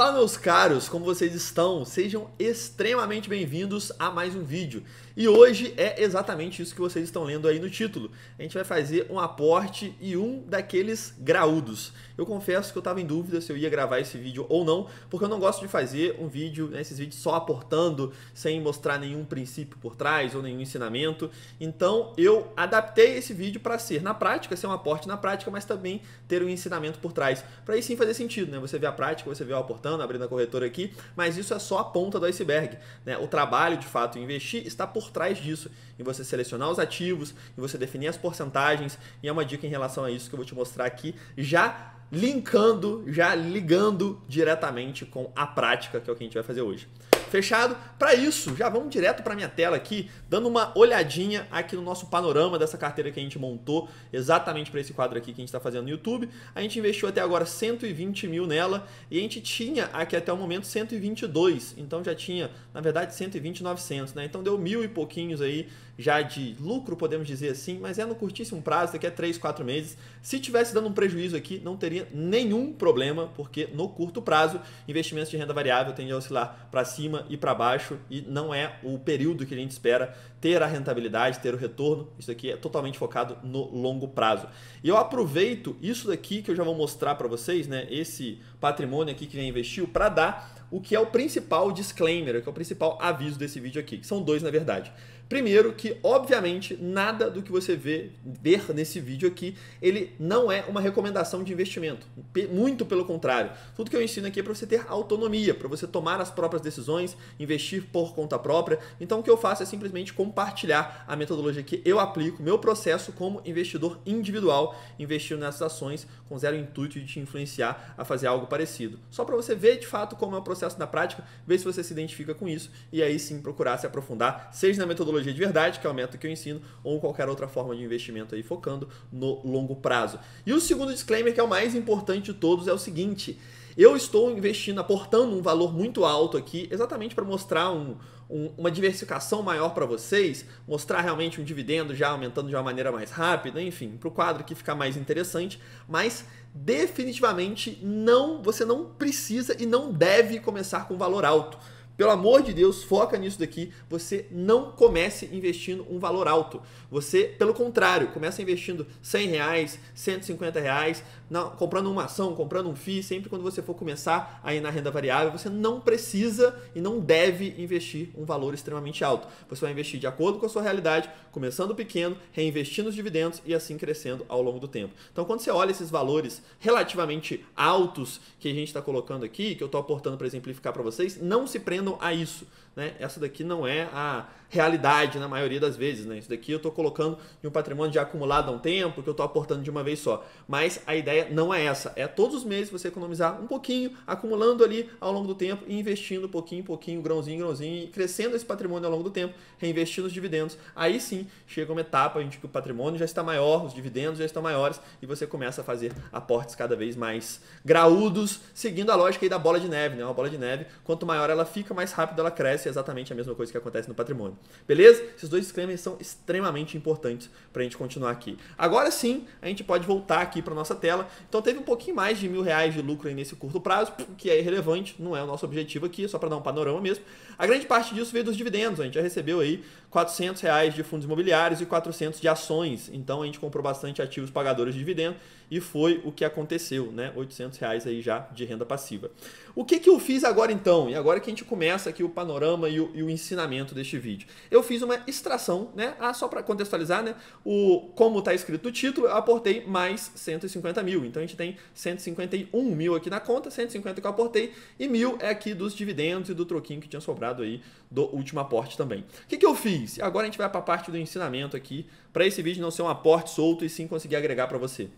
Fala meus caros, como vocês estão? Sejam extremamente bem-vindos a mais um vídeo. E hoje é exatamente isso que vocês estão lendo aí no título. A gente vai fazer um aporte e um daqueles graúdos. Eu confesso que eu estava em dúvida se eu ia gravar esse vídeo ou não, porque eu não gosto de fazer um vídeo, né, esses vídeos só aportando, sem mostrar nenhum princípio por trás ou nenhum ensinamento. Então eu adaptei esse vídeo para ser na prática, ser um aporte na prática, mas também ter um ensinamento por trás. Para aí sim fazer sentido, né? Você vê a prática, você vê o aportando comentando, abrindo a corretora aqui, mas isso é só a ponta do iceberg. Né? O trabalho, de fato, em investir está por trás disso, em você selecionar os ativos, em você definir as porcentagens, e é uma dica em relação a isso que eu vou te mostrar aqui, já linkando, já ligando diretamente com a prática, que é o que a gente vai fazer hoje. Fechado? Para isso, já vamos direto para minha tela aqui, dando uma olhadinha aqui no nosso panorama dessa carteira que a gente montou, exatamente para esse quadro aqui que a gente está fazendo no YouTube. A gente investiu até agora 120 mil nela e a gente tinha aqui até o momento 122, então já tinha, na verdade, 120.900, né? Então deu mil e pouquinhos aí já de lucro, podemos dizer assim, mas é no curtíssimo prazo, daqui a 3, 4 meses. Se tivesse dando um prejuízo aqui, não teria nenhum problema, porque no curto prazo, investimentos de renda variável tendem a oscilar para cima e para baixo e não é o período que a gente espera ter a rentabilidade, ter o retorno. Isso aqui é totalmente focado no longo prazo. E eu aproveito isso daqui que eu já vou mostrar para vocês, né, esse patrimônio aqui que já investiu para dar o que é o principal disclaimer, o que é o principal aviso desse vídeo aqui, que são dois na verdade. Primeiro que, obviamente, nada do que você vê ver nesse vídeo aqui, ele não é uma recomendação de investimento. Muito pelo contrário. Tudo que eu ensino aqui é para você ter autonomia, para você tomar as próprias decisões, investir por conta própria. Então, o que eu faço é simplesmente compartilhar a metodologia que eu aplico, meu processo como investidor individual, investindo nessas ações com zero intuito de te influenciar a fazer algo parecido. Só para você ver de fato como é o processo na prática, ver se você se identifica com isso e aí sim procurar se aprofundar, seja na metodologia de verdade, que é o método que eu ensino, ou qualquer outra forma de investimento aí focando no longo prazo. E o segundo disclaimer, que é o mais importante de todos é o seguinte: eu estou investindo, aportando um valor muito alto aqui, exatamente para mostrar um, um, uma diversificação maior para vocês, mostrar realmente um dividendo já aumentando de uma maneira mais rápida, enfim, para o quadro que ficar mais interessante, mas definitivamente não, você não precisa e não deve começar com valor alto. Pelo amor de Deus, foca nisso daqui. Você não comece investindo um valor alto. Você, pelo contrário, começa investindo 100 reais, 150 reais, não, comprando uma ação, comprando um FII. Sempre quando você for começar aí na renda variável, você não precisa e não deve investir um valor extremamente alto. Você vai investir de acordo com a sua realidade, começando pequeno, reinvestindo os dividendos e assim crescendo ao longo do tempo. Então, quando você olha esses valores relativamente altos que a gente está colocando aqui, que eu estou aportando para exemplificar para vocês, não se prendam a isso. Né? Essa daqui não é a realidade na maioria das vezes. Né? Isso daqui eu estou colocando em um patrimônio já acumulado há um tempo, que eu estou aportando de uma vez só. Mas a ideia não é essa. É todos os meses você economizar um pouquinho, acumulando ali ao longo do tempo e investindo pouquinho, pouquinho, grãozinho, grãozinho, e crescendo esse patrimônio ao longo do tempo, reinvestindo os dividendos. Aí sim chega uma etapa em que o patrimônio já está maior, os dividendos já estão maiores e você começa a fazer aportes cada vez mais graúdos, seguindo a lógica aí da bola de neve. Né? Uma bola de neve, quanto maior ela fica, mais rápido ela cresce, é exatamente a mesma coisa que acontece no patrimônio. Beleza? Esses dois disclaimers são extremamente importantes para a gente continuar aqui. Agora sim, a gente pode voltar aqui para nossa tela. Então teve um pouquinho mais de mil reais de lucro nesse curto prazo, que é irrelevante, não é o nosso objetivo aqui, é só para dar um panorama mesmo. A grande parte disso veio dos dividendos, a gente já recebeu aí 400 reais de fundos imobiliários e 400 de ações. Então a gente comprou bastante ativos pagadores de dividendo e foi o que aconteceu, né? 800 reais aí já de renda passiva. O que, que eu fiz agora então? E agora que a gente começou começa aqui o panorama e o, e o ensinamento deste vídeo. Eu fiz uma extração, né? Ah, só para contextualizar, né? O, como está escrito o título, eu aportei mais 150 mil. Então a gente tem 151 mil aqui na conta, 150 que eu aportei e mil é aqui dos dividendos e do troquinho que tinha sobrado aí do último aporte também. O que, que eu fiz? Agora a gente vai para a parte do ensinamento aqui, para esse vídeo não ser um aporte solto e sim conseguir agregar para você.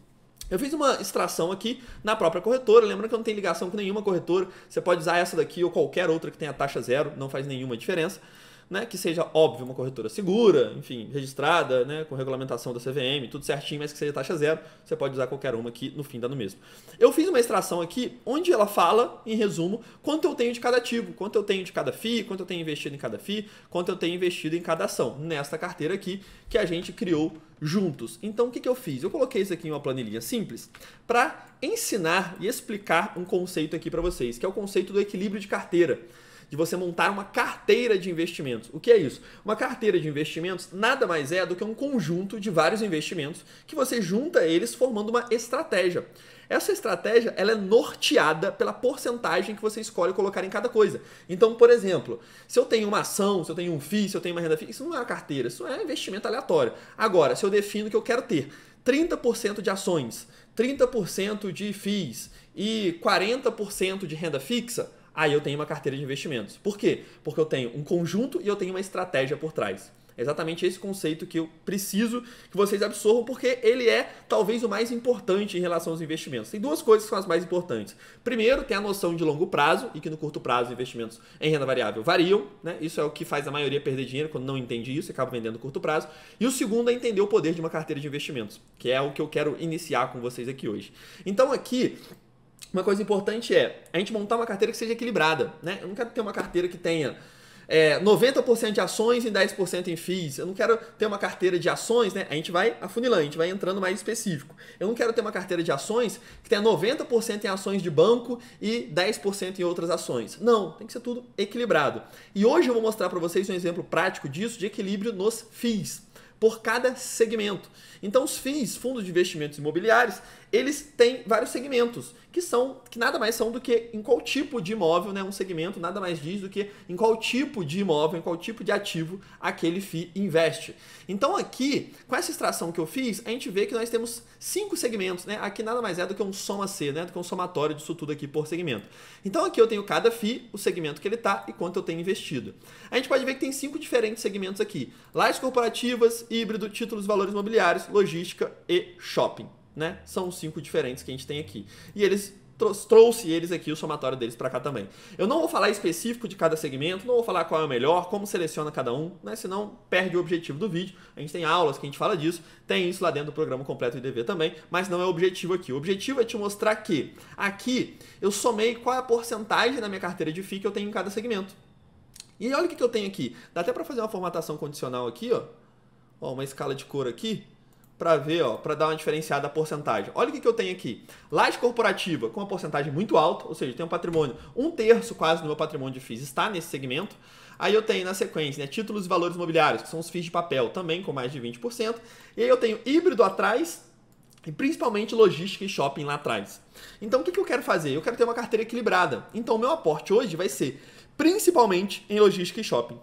Eu fiz uma extração aqui na própria corretora, lembrando que eu não tenho ligação com nenhuma corretora, você pode usar essa daqui ou qualquer outra que tenha taxa zero, não faz nenhuma diferença né, que seja óbvio uma corretora segura, enfim, registrada, né, com regulamentação da CVM, tudo certinho, mas que seja taxa zero, você pode usar qualquer uma que no fim dá no mesmo. Eu fiz uma extração aqui onde ela fala, em resumo, quanto eu tenho de cada ativo, quanto eu tenho de cada FI, quanto eu tenho investido em cada FI, quanto eu tenho investido em cada ação, nesta carteira aqui que a gente criou juntos. Então o que, que eu fiz? Eu coloquei isso aqui em uma planilha simples para ensinar e explicar um conceito aqui para vocês, que é o conceito do equilíbrio de carteira de você montar uma carteira de investimentos. O que é isso? Uma carteira de investimentos nada mais é do que um conjunto de vários investimentos que você junta eles formando uma estratégia. Essa estratégia ela é norteada pela porcentagem que você escolhe colocar em cada coisa. Então, por exemplo, se eu tenho uma ação, se eu tenho um FII, se eu tenho uma renda fixa, isso não é uma carteira, isso é investimento aleatório. Agora, se eu defino que eu quero ter 30% de ações, 30% de FIIs e 40% de renda fixa, aí eu tenho uma carteira de investimentos. Por quê? Porque eu tenho um conjunto e eu tenho uma estratégia por trás. É exatamente esse conceito que eu preciso que vocês absorvam, porque ele é talvez o mais importante em relação aos investimentos. Tem duas coisas que são as mais importantes. Primeiro, tem a noção de longo prazo, e que no curto prazo investimentos em renda variável variam, né? Isso é o que faz a maioria perder dinheiro quando não entende isso e acaba vendendo no curto prazo. E o segundo é entender o poder de uma carteira de investimentos, que é o que eu quero iniciar com vocês aqui hoje. Então aqui uma coisa importante é a gente montar uma carteira que seja equilibrada. Né? Eu não quero ter uma carteira que tenha é, 90% de ações e 10% em FIIs. Eu não quero ter uma carteira de ações, né? A gente vai afunilando, a gente vai entrando mais específico. Eu não quero ter uma carteira de ações que tenha 90% em ações de banco e 10% em outras ações. Não, tem que ser tudo equilibrado. E hoje eu vou mostrar para vocês um exemplo prático disso de equilíbrio nos FIIs por cada segmento. Então os FIIs, fundos de investimentos imobiliários, eles têm vários segmentos, que são que nada mais são do que em qual tipo de imóvel, né, um segmento nada mais diz do que em qual tipo de imóvel, em qual tipo de ativo aquele FII investe. Então aqui, com essa extração que eu fiz, a gente vê que nós temos cinco segmentos, né? Aqui nada mais é do que um soma C, né, do que um somatório disso tudo aqui por segmento. Então aqui eu tenho cada FII, o segmento que ele está e quanto eu tenho investido. A gente pode ver que tem cinco diferentes segmentos aqui: lajes corporativas, híbrido, títulos, valores imobiliários, logística e shopping. Né? São os cinco diferentes que a gente tem aqui. E eles trouxe eles aqui, o somatório deles para cá também. Eu não vou falar específico de cada segmento, não vou falar qual é o melhor, como seleciona cada um, né? senão perde o objetivo do vídeo. A gente tem aulas que a gente fala disso, tem isso lá dentro do programa completo IDV também, mas não é o objetivo aqui. O objetivo é te mostrar que aqui eu somei qual é a porcentagem da minha carteira de FII que eu tenho em cada segmento. E olha o que eu tenho aqui. Dá até para fazer uma formatação condicional aqui, ó ó, uma escala de cor aqui para ver, ó, para dar uma diferenciada a porcentagem. Olha o que, que eu tenho aqui. Laje corporativa com uma porcentagem muito alta, ou seja, tem um patrimônio, um terço quase do meu patrimônio de FIIs está nesse segmento. Aí eu tenho na sequência né, títulos e valores imobiliários, que são os FIIs de papel, também com mais de 20%. E aí eu tenho híbrido atrás, e principalmente logística e shopping lá atrás. Então o que, que eu quero fazer? Eu quero ter uma carteira equilibrada. Então o meu aporte hoje vai ser principalmente em logística e shopping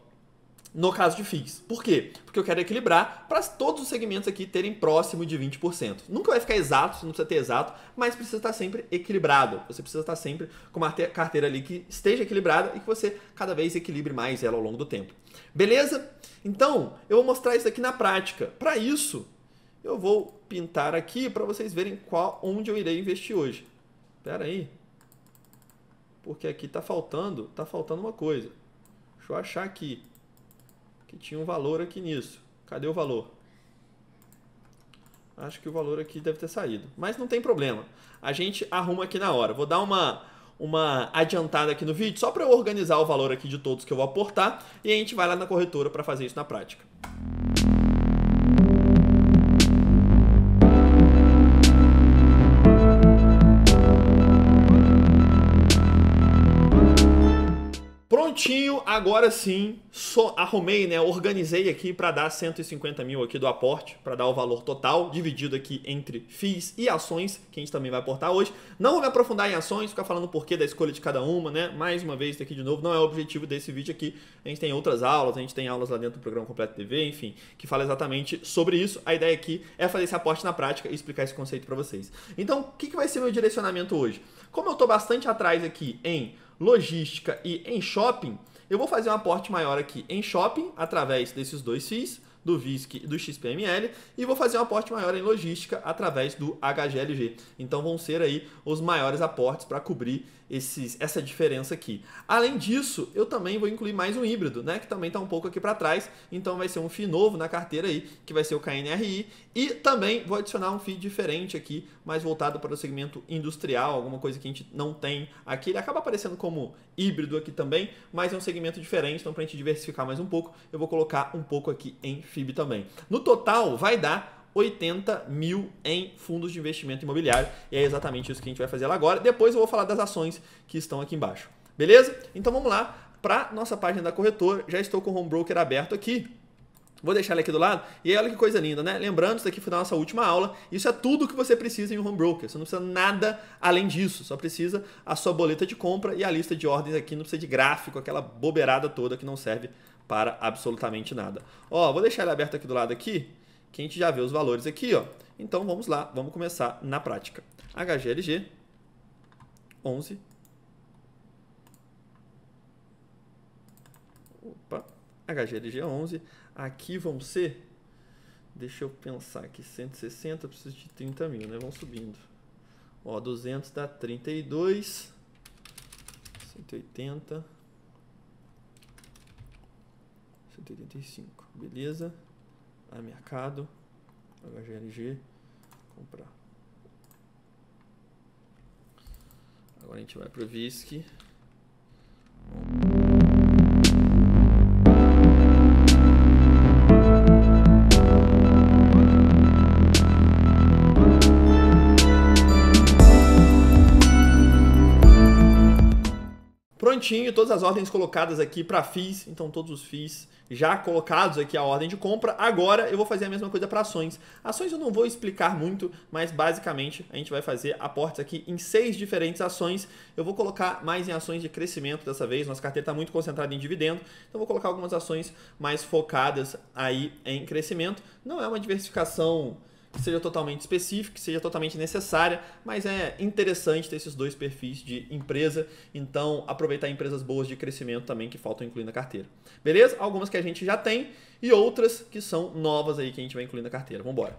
no caso de FIIs. Por quê? Porque eu quero equilibrar para todos os segmentos aqui terem próximo de 20%. Nunca vai ficar exato, não precisa ter exato, mas precisa estar sempre equilibrado. Você precisa estar sempre com uma carteira ali que esteja equilibrada e que você cada vez equilibre mais ela ao longo do tempo. Beleza? Então, eu vou mostrar isso aqui na prática. Para isso, eu vou pintar aqui para vocês verem qual, onde eu irei investir hoje. Pera aí. Porque aqui está faltando, tá faltando uma coisa. Deixa eu achar aqui que tinha um valor aqui nisso. Cadê o valor? Acho que o valor aqui deve ter saído. Mas não tem problema. A gente arruma aqui na hora. Vou dar uma, uma adiantada aqui no vídeo, só para eu organizar o valor aqui de todos que eu vou aportar. E a gente vai lá na corretora para fazer isso na prática. Prontinho, agora sim, arrumei, né? Organizei aqui para dar 150 mil aqui do aporte, para dar o valor total, dividido aqui entre FIIs e ações, que a gente também vai aportar hoje. Não vou me aprofundar em ações, ficar falando o porquê da escolha de cada uma, né? Mais uma vez, aqui de novo, não é o objetivo desse vídeo aqui. A gente tem outras aulas, a gente tem aulas lá dentro do programa Completo TV, enfim, que fala exatamente sobre isso. A ideia aqui é fazer esse aporte na prática e explicar esse conceito para vocês. Então, o que, que vai ser meu direcionamento hoje? Como eu estou bastante atrás aqui em logística e em shopping, eu vou fazer um aporte maior aqui em shopping, através desses dois FIIs, do VISC e do XPML e vou fazer um aporte maior em logística através do HGLG. Então vão ser aí os maiores aportes para cobrir esses, essa diferença aqui. Além disso, eu também vou incluir mais um híbrido, né, que também está um pouco aqui para trás, então vai ser um FII novo na carteira aí, que vai ser o KNRI, e também vou adicionar um FII diferente aqui, mais voltado para o segmento industrial, alguma coisa que a gente não tem aqui. Ele acaba aparecendo como híbrido aqui também, mas é um segmento diferente, então para a gente diversificar mais um pouco, eu vou colocar um pouco aqui em FIB também. No total, vai dar 80 mil em fundos de investimento imobiliário. E é exatamente isso que a gente vai fazer lá agora. Depois eu vou falar das ações que estão aqui embaixo. Beleza? Então vamos lá para nossa página da corretora. Já estou com o Home Broker aberto aqui. Vou deixar ele aqui do lado. E olha que coisa linda, né? Lembrando, isso daqui foi da nossa última aula. Isso é tudo que você precisa em um home broker. Você não precisa nada além disso. Só precisa a sua boleta de compra e a lista de ordens aqui. Não precisa de gráfico, aquela bobeirada toda que não serve para absolutamente nada. Ó, vou deixar ele aberto aqui do lado aqui, que a gente já vê os valores aqui, ó. Então vamos lá, vamos começar na prática. HGLG 11 Opa, HGLG 11. Aqui vão ser Deixa eu pensar aqui, 160, eu preciso de 30 mil, né? Vão subindo. Ó, 200 dá 32, 180, 185, beleza? A mercado, HGLG, comprar. Agora a gente vai para o VISC. prontinho, todas as ordens colocadas aqui para FIIs, então todos os FIIs já colocados aqui a ordem de compra. Agora eu vou fazer a mesma coisa para ações. Ações eu não vou explicar muito, mas basicamente a gente vai fazer aportes aqui em seis diferentes ações. Eu vou colocar mais em ações de crescimento dessa vez, nossa carteira está muito concentrada em dividendo, então vou colocar algumas ações mais focadas aí em crescimento. Não é uma diversificação seja totalmente específica, que seja totalmente necessária, mas é interessante ter esses dois perfis de empresa, então aproveitar empresas boas de crescimento também que faltam incluir na carteira. Beleza? Algumas que a gente já tem e outras que são novas aí que a gente vai incluir na carteira. Vamos embora.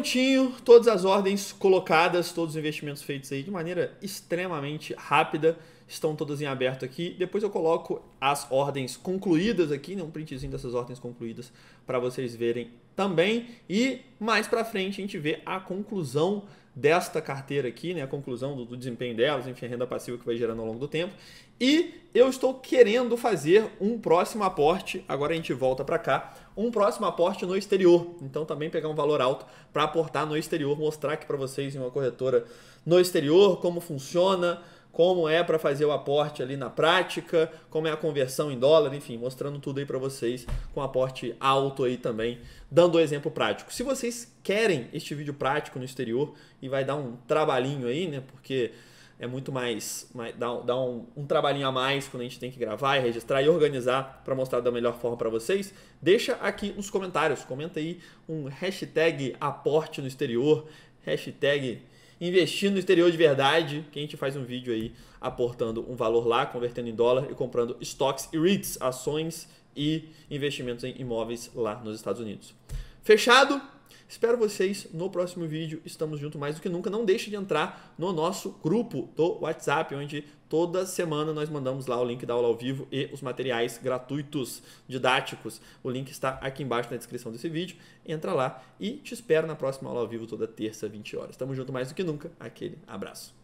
prontinho, todas as ordens colocadas, todos os investimentos feitos aí de maneira extremamente rápida, estão todas em aberto aqui. Depois eu coloco as ordens concluídas aqui, né, um printzinho dessas ordens concluídas para vocês verem também. E mais para frente a gente vê a conclusão desta carteira aqui, né, a conclusão do, do desempenho delas, enfim, a renda passiva que vai gerando ao longo do tempo. E eu estou querendo fazer um próximo aporte, agora a gente volta para cá, um próximo aporte no exterior. Então também pegar um valor alto para aportar no exterior, mostrar aqui para vocês em uma corretora no exterior como funciona, como é para fazer o aporte ali na prática, como é a conversão em dólar, enfim, mostrando tudo aí para vocês com aporte alto aí também, dando um exemplo prático. Se vocês querem este vídeo prático no exterior e vai dar um trabalhinho aí, né? Porque é muito mais, mais dá, dá um, um, trabalhinho a mais quando a gente tem que gravar e registrar e organizar para mostrar da melhor forma para vocês. Deixa aqui nos comentários, comenta aí um hashtag aporte no exterior, hashtag Investindo no exterior de verdade, que a gente faz um vídeo aí aportando um valor lá, convertendo em dólar e comprando stocks e REITs, ações e investimentos em imóveis lá nos Estados Unidos. Fechado? Espero vocês no próximo vídeo. Estamos juntos mais do que nunca. Não deixe de entrar no nosso grupo do WhatsApp, onde toda semana nós mandamos lá o link da aula ao vivo e os materiais gratuitos, didáticos. O link está aqui embaixo na descrição desse vídeo. Entra lá e te espero na próxima aula ao vivo toda terça, 20 horas. Estamos juntos mais do que nunca. Aquele abraço.